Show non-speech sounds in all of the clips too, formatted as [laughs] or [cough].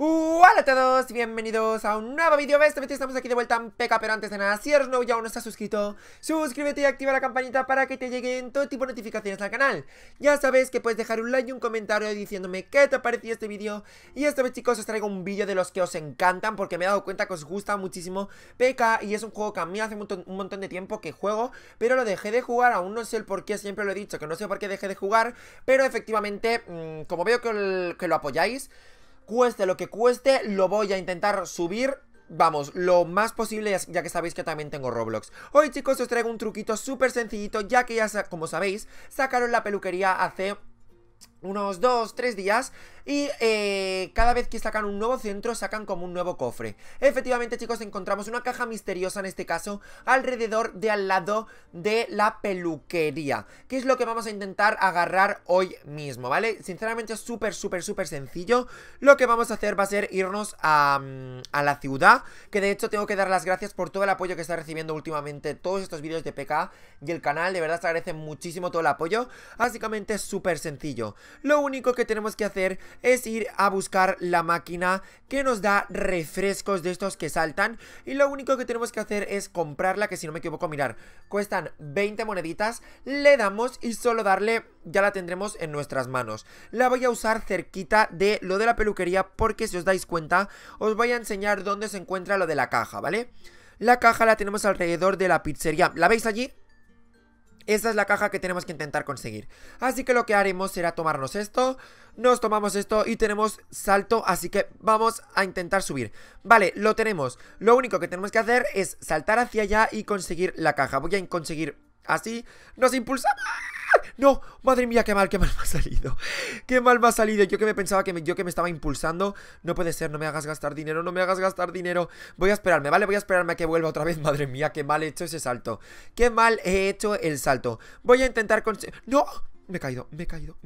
Hola a todos, bienvenidos a un nuevo vídeo Esta vez estamos aquí de vuelta en PK Pero antes de nada, si eres nuevo y aún no estás suscrito Suscríbete y activa la campanita para que te lleguen todo tipo de notificaciones al canal Ya sabes que puedes dejar un like y un comentario diciéndome qué te parecido este vídeo Y esta vez chicos os traigo un vídeo de los que os encantan Porque me he dado cuenta que os gusta muchísimo PK Y es un juego que a mí hace un montón, de tiempo que juego Pero lo dejé de jugar, aún no sé el por qué, siempre lo he dicho Que no sé por qué dejé de jugar Pero efectivamente, mm, como veo que lo apoyáis cueste lo que cueste, lo voy a intentar subir vamos, lo más posible ya que sabéis que también tengo Roblox. Hoy chicos os traigo un truquito súper sencillito ya que ya como sabéis sacaron la peluquería hace unos 2, 3 días y eh, cada vez que sacan un nuevo centro sacan como un nuevo cofre Efectivamente chicos encontramos una caja misteriosa en este caso alrededor de al lado de la peluquería Que es lo que vamos a intentar agarrar hoy mismo, ¿vale? Sinceramente es súper, súper, súper sencillo Lo que vamos a hacer va a ser irnos a, mm, a la ciudad Que de hecho tengo que dar las gracias por todo el apoyo que está recibiendo últimamente todos estos vídeos de PK y el canal De verdad se agradece muchísimo todo el apoyo Básicamente es súper sencillo lo único que tenemos que hacer es ir a buscar la máquina que nos da refrescos de estos que saltan. Y lo único que tenemos que hacer es comprarla, que si no me equivoco, mirar, cuestan 20 moneditas. Le damos y solo darle, ya la tendremos en nuestras manos. La voy a usar cerquita de lo de la peluquería porque si os dais cuenta, os voy a enseñar dónde se encuentra lo de la caja, ¿vale? La caja la tenemos alrededor de la pizzería. ¿La veis allí? Esa es la caja que tenemos que intentar conseguir. Así que lo que haremos será tomarnos esto. Nos tomamos esto y tenemos salto, así que vamos a intentar subir. Vale, lo tenemos. Lo único que tenemos que hacer es saltar hacia allá y conseguir la caja. Voy a conseguir así. ¡Nos impulsamos! no, madre mía, qué mal, qué mal me ha salido. Qué mal me ha salido. Yo que me pensaba que me, yo que me estaba impulsando. No puede ser, no me hagas gastar dinero, no me hagas gastar dinero. Voy a esperarme, ¿vale? Voy a esperarme a que vuelva otra vez. [laughs] Madre mía, qué mal he hecho ese salto. Qué mal he hecho el salto. Voy a intentar conseguir... ¡No! Me he caído, me he caído,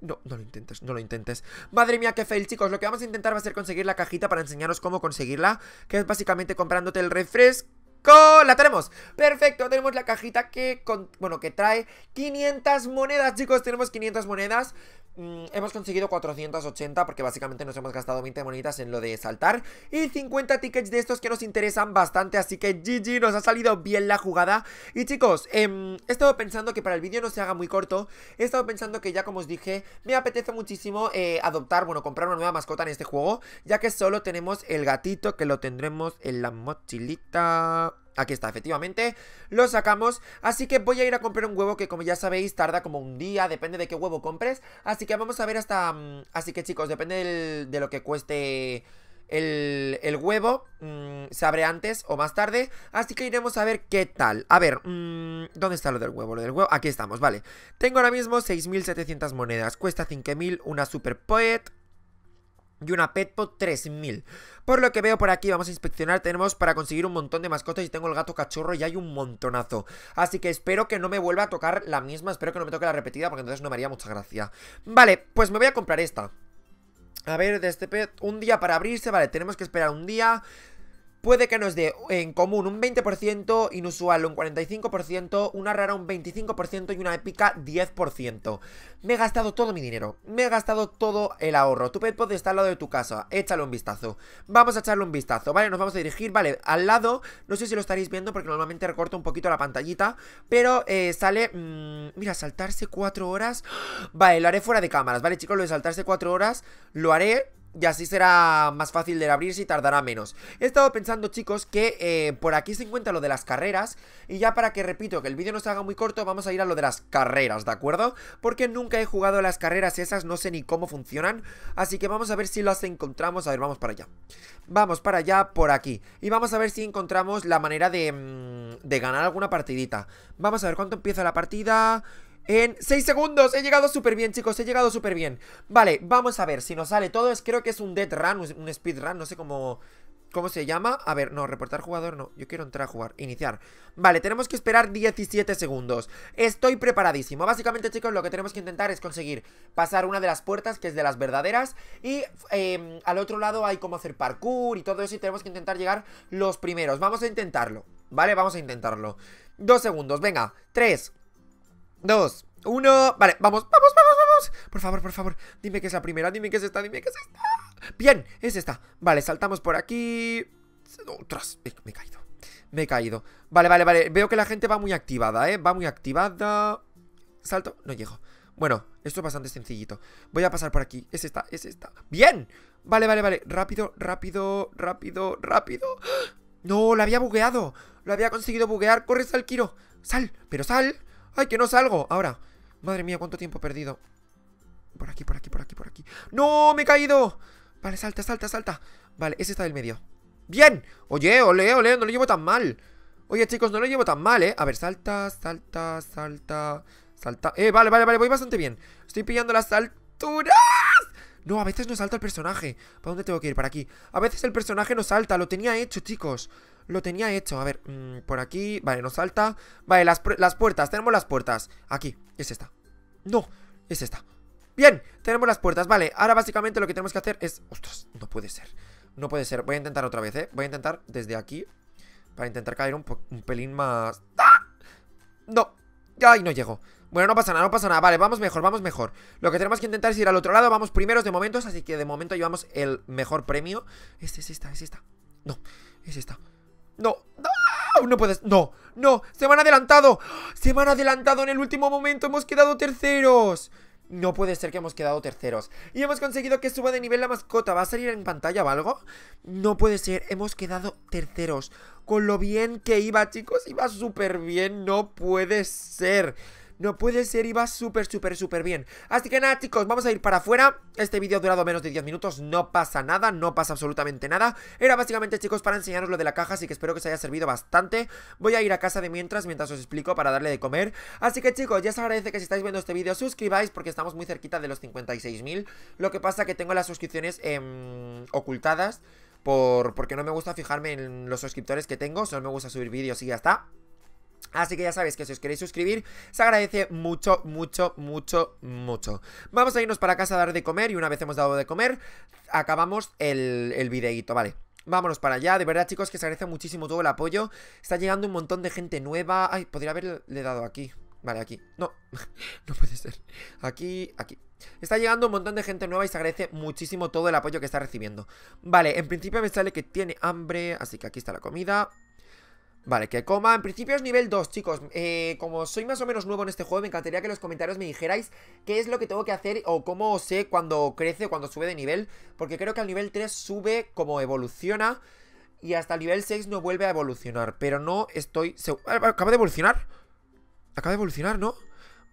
No, no lo intentes, no lo intentes Madre mía, qué fail, chicos Lo que vamos a intentar va a ser conseguir la cajita para enseñaros cómo conseguirla Que es básicamente comprándote el refresco ¡La tenemos! Perfecto, tenemos la cajita que, bueno, que trae 500 monedas, chicos, tenemos 500 monedas mm, Hemos conseguido 480 porque básicamente nos hemos gastado 20 monedas en lo de saltar Y 50 tickets de estos que nos interesan bastante, así que GG, nos ha salido bien la jugada Y chicos, em, he estado pensando que para el vídeo no se haga muy corto He estado pensando que ya como os dije, me apetece muchísimo eh, adoptar, bueno, comprar una nueva mascota en este juego Ya que solo tenemos el gatito que lo tendremos en la mochilita Aquí está, efectivamente, lo sacamos Así que voy a ir a comprar un huevo que como ya sabéis Tarda como un día, depende de qué huevo compres Así que vamos a ver hasta... Mm, así que chicos, depende de lo que cueste el, huevo mm, Se abre antes o más tarde Así que iremos a ver qué tal A ver, mm, ¿dónde está lo del huevo? Lo del huevo, aquí estamos, vale Tengo ahora mismo 6.700 monedas Cuesta 5.000, una super poet y una Petpot 3000. Por lo que veo por aquí, vamos a inspeccionar, tenemos para conseguir un montón de mascotas y tengo el gato cachorro y hay un montonazo. Así que espero que no me vuelva a tocar la misma, espero que no me toque la repetida porque entonces no me haría mucha gracia. Vale, pues me voy a comprar esta. A ver, de este pet, un día para abrirse, vale, tenemos que esperar un día puede que nos dé en común un 20%, inusual un 45%, una rara un 25% y una épica 10%. Me he gastado todo mi dinero, me he gastado todo el ahorro. Tu petpod está al lado de tu casa, échale un vistazo. Vamos a echarle un vistazo, ¿vale? Nos vamos a dirigir, vale, al lado, no sé si lo estaréis viendo porque normalmente recorto un poquito la pantallita, pero eh, sale, mm, mira, saltarse 4 horas. [gasps] Vale, lo haré fuera de cámaras, ¿vale, chicos? Lo de saltarse 4 horas lo haré y así será más fácil de abrirse y tardará menos He estado pensando chicos que eh, por aquí se encuentra lo de las carreras Y ya para que repito que el vídeo no se haga muy corto vamos a ir a lo de las carreras, ¿de acuerdo? Porque nunca he jugado las carreras esas, no sé ni cómo funcionan Así que vamos a ver si las encontramos, a ver vamos para allá Vamos para allá por aquí Y vamos a ver si encontramos la manera de, mm, de ganar alguna partidita Vamos a ver cuánto empieza la partida en 6 segundos. He llegado súper bien, chicos, he llegado súper bien. Vale, vamos a ver si nos sale todo. Es, creo que es un dead run, un speed run, no sé cómo... ¿Cómo se llama? A ver, no, reportar jugador no Yo quiero entrar a jugar, iniciar Vale, tenemos que esperar 17 segundos Estoy preparadísimo, básicamente chicos lo que tenemos que intentar es conseguir Pasar una de las puertas, que es de las verdaderas Y em, al otro lado hay como hacer parkour y todo eso Y tenemos que intentar llegar los primeros Vamos a intentarlo, ¿vale? Vamos a intentarlo Dos segundos, venga, tres dos, uno. Vale, vamos, vamos, vamos, vamos. Por favor, por favor. Dime que es la primera, dime que es esta, dime que es esta. Bien, es esta. Vale, saltamos por aquí. Otras. Me, he caído. Me he caído. Vale, vale, vale. Veo que la gente va muy activada, ¿eh? Va muy activada. Salto. No llego. Bueno, esto es bastante sencillito Voy a pasar por aquí, es esta, es esta ¡Bien! Vale, vale, vale, rápido, rápido, rápido, rápido ¡Ah! ¡No! ¡La había bugueado! ¡Lo había conseguido buguear! ¡Corre, Salquiro! ¡Sal! ¡Pero sal! ¡Ay, que no salgo! Ahora. Madre mía, cuánto tiempo he perdido. Por aquí, por aquí, por aquí, por aquí. ¡No! ¡Me he caído! Vale, salta, salta, salta. Vale, ese está del medio. ¡Bien! Oye, ole, ole, no lo llevo tan mal. Oye, chicos, no lo llevo tan mal, ¿eh? A ver, salta, salta, salta, salta. Eh, vale, vale, vale, voy bastante bien. Estoy pillando las alturas. No, a veces no salta el personaje. ¿Para dónde tengo que ir? Para aquí. A veces el personaje no salta. Lo tenía hecho, chicos. Lo tenía hecho. A ver, mm, por aquí. Vale, nos salta. Vale, las, puertas. Tenemos las puertas. Aquí. Es esta. No, es esta. Bien, tenemos las puertas. Vale, ahora básicamente lo que tenemos que hacer es... Ostras, no puede ser. No puede ser. Voy a intentar otra vez, ¿eh? Voy a intentar desde aquí. Para intentar caer un, pelín más... ¡Ah! No. Ay, no llego. Bueno, no pasa nada, no pasa nada. Vale, vamos mejor, vamos mejor. Lo que tenemos que intentar es ir al otro lado. Vamos primeros de momentos, así que de momento llevamos el mejor premio. Este es esta, es esta. No, es esta. No, no, no puedes. No, no, se me han adelantado. Se me han adelantado en el último momento. Hemos quedado terceros. No puede ser que hemos quedado terceros. Y hemos conseguido que suba de nivel la mascota. ¿Va a salir en pantalla o algo? No puede ser. Hemos quedado terceros. Con lo bien que iba, chicos. Iba súper bien. No puede ser. No puede ser, iba súper, súper, súper bien Así que nada, chicos, vamos a ir para afuera Este vídeo ha durado menos de 10 minutos, no pasa nada No pasa absolutamente nada Era básicamente, chicos, para enseñaros lo de la caja Así que espero que os haya servido bastante Voy a ir a casa de mientras, mientras os explico para darle de comer Así que, chicos, ya os agradece que si estáis viendo este vídeo Suscribáis porque estamos muy cerquita de los 56.000 Lo que pasa que tengo las suscripciones em, ocultadas por, porque no me gusta fijarme en los suscriptores que tengo, solo me gusta subir vídeos y ya está. Así que ya sabéis que si os queréis suscribir, se agradece mucho, mucho, mucho, mucho. Vamos a irnos para casa a dar de comer y una vez hemos dado de comer, acabamos el, el videíto, ¿vale? Vámonos para allá, de verdad chicos que se agradece muchísimo todo el apoyo Está llegando un montón de gente nueva Ay, podría haberle dado aquí Vale, aquí, no, [laughs] no puede ser Aquí, aquí Está llegando un montón de gente nueva y se agradece muchísimo todo el apoyo que está recibiendo Vale, en principio me sale que tiene hambre, así que aquí está la comida Vale, que coma, en principio es nivel 2, chicos eh, Como soy más o menos nuevo en este juego Me encantaría que en los comentarios me dijerais Qué es lo que tengo que hacer o cómo sé cuando crece Cuando sube de nivel Porque creo que al nivel 3 sube como evoluciona Y hasta el nivel 6 no vuelve a evolucionar Pero no estoy seguro ah, ah, Acaba de evolucionar Acaba de evolucionar, ¿no?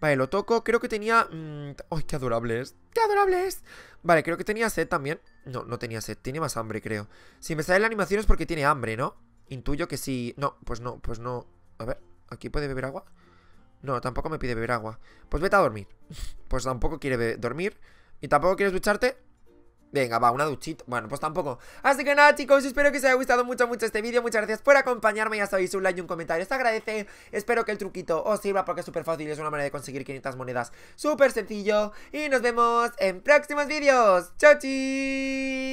Vale, lo toco, creo que tenía... Mm, ¡Ay, qué adorables, ¡Qué adorables Vale, creo que tenía sed también No, no tenía sed, tiene más hambre, creo Si me sale la animación es porque tiene hambre, ¿no? Intuyo que si... No, pues no, pues no. A ver, ¿aquí puede beber agua? No, tampoco me pide beber agua. Pues vete a dormir. [laughs] pues tampoco quiere dormir. ¿Y tampoco quieres ducharte? Venga, va, una duchita Bueno, pues tampoco Así que nada, chicos, espero que os haya gustado mucho, mucho este vídeo Muchas gracias por acompañarme, ya sabéis, un like y un comentario Se agradece, espero que el truquito os sirva Porque es súper fácil, es una manera de conseguir 500 monedas Súper sencillo Y nos vemos en próximos vídeos Chao, chi.